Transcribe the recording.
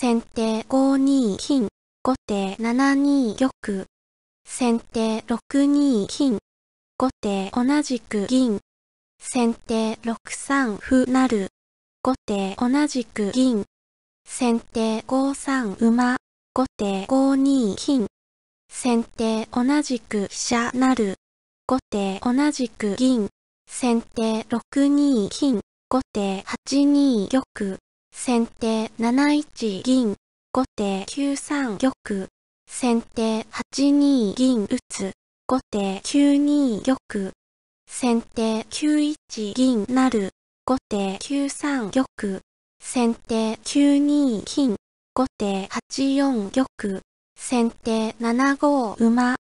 先手5二金、後手7二玉。先手6二金、後手同じく銀。先手6三歩る。後手同じく銀。先手5三馬。後手5二金。先手同じく飛車なる。後手同じく銀。先手6二金。後手8二玉。先手7一銀、後手9三玉、先手8二銀打つ、後手9二玉、先手9一銀なる、後手9三玉、先手9二金、後手8四玉、先手7五馬、